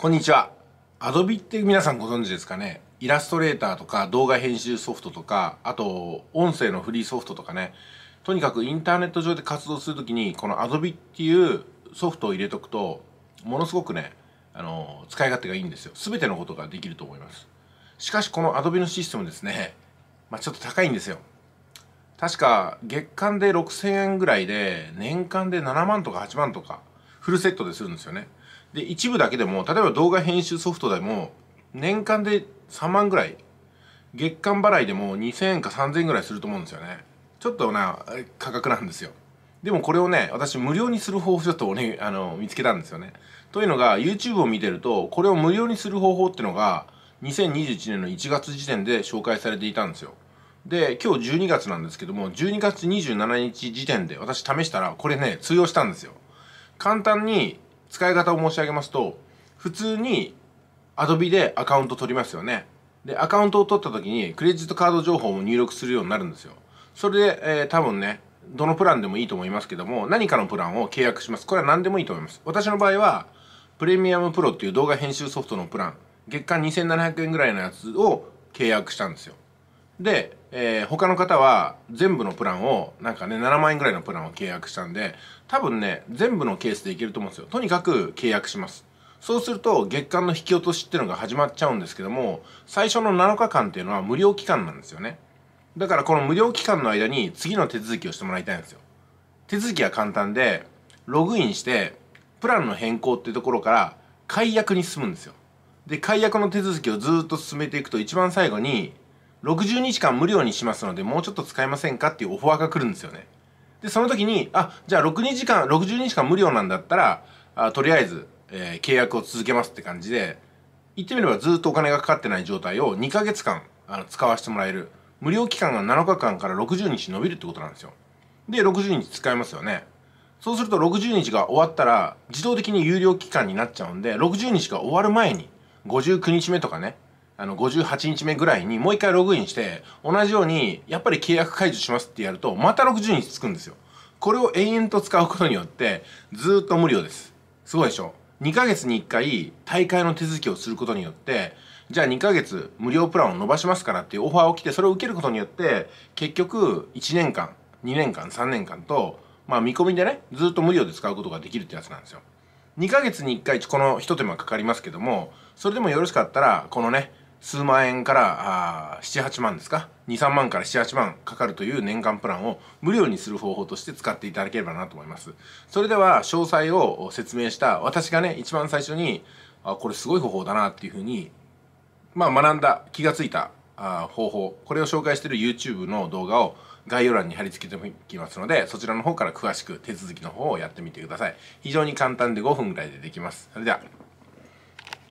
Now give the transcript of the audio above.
こんにちは。アドビって皆さんご存知ですかねイラストレーターとか動画編集ソフトとか、あと音声のフリーソフトとかね。とにかくインターネット上で活動するときに、このアドビっていうソフトを入れとくと、ものすごくね、あの、使い勝手がいいんですよ。すべてのことができると思います。しかしこのアドビのシステムですね、まあ、ちょっと高いんですよ。確か月間で6000円ぐらいで、年間で7万とか8万とか、フルセットでするんですよね。で一部だけでも例えば動画編集ソフトでも年間で3万ぐらい月間払いでも2000円か3000円ぐらいすると思うんですよねちょっとな価格なんですよでもこれをね私無料にする方法ちょっと、ね、あの見つけたんですよねというのが YouTube を見てるとこれを無料にする方法っていうのが2021年の1月時点で紹介されていたんですよで今日12月なんですけども12月27日時点で私試したらこれね通用したんですよ簡単に使い方を申し上げますと、普通に Adobe でアカウント取りますよね。で、アカウントを取った時にクレジットカード情報も入力するようになるんですよ。それで、えー、多分ね、どのプランでもいいと思いますけども、何かのプランを契約します。これは何でもいいと思います。私の場合は、プレミアムプロっていう動画編集ソフトのプラン、月間2700円ぐらいのやつを契約したんですよ。で、えー、他の方は全部のプランをなんかね7万円ぐらいのプランを契約したんで多分ね全部のケースでいけると思うんですよとにかく契約しますそうすると月間の引き落としっていうのが始まっちゃうんですけども最初の7日間っていうのは無料期間なんですよねだからこの無料期間の間に次の手続きをしてもらいたいんですよ手続きは簡単でログインしてプランの変更っていうところから解約に進むんですよで解約の手続きをずっと進めていくと一番最後に60日間無料にしますのでもうちょっと使えませんかっていうオファーが来るんですよねでその時にあじゃあ6時間60日間無料なんだったらあとりあえず、えー、契約を続けますって感じで言ってみればずっとお金がかかってない状態を2ヶ月間あの使わせてもらえる無料期間が7日間から60日伸びるってことなんですよで60日使えますよねそうすると60日が終わったら自動的に有料期間になっちゃうんで60日が終わる前に59日目とかねあの58日目ぐらいにもう一回ログインして同じようにやっぱり契約解除しますってやるとまた60日つくんですよこれを延々と使うことによってずっと無料ですすごいでしょ2ヶ月に1回大会の手続きをすることによってじゃあ2ヶ月無料プランを伸ばしますからっていうオファーを来てそれを受けることによって結局1年間2年間3年間とまあ見込みでねずっと無料で使うことができるってやつなんですよ2ヶ月に1回この一手間かかりますけどもそれでもよろしかったらこのね数万円から78万ですか23万から78万かかるという年間プランを無料にする方法として使っていただければなと思いますそれでは詳細を説明した私がね一番最初にあこれすごい方法だなっていうふうにまあ学んだ気がついた方法これを紹介している YouTube の動画を概要欄に貼り付けておきますのでそちらの方から詳しく手続きの方をやってみてください非常に簡単で5分ぐらいでできますそれでは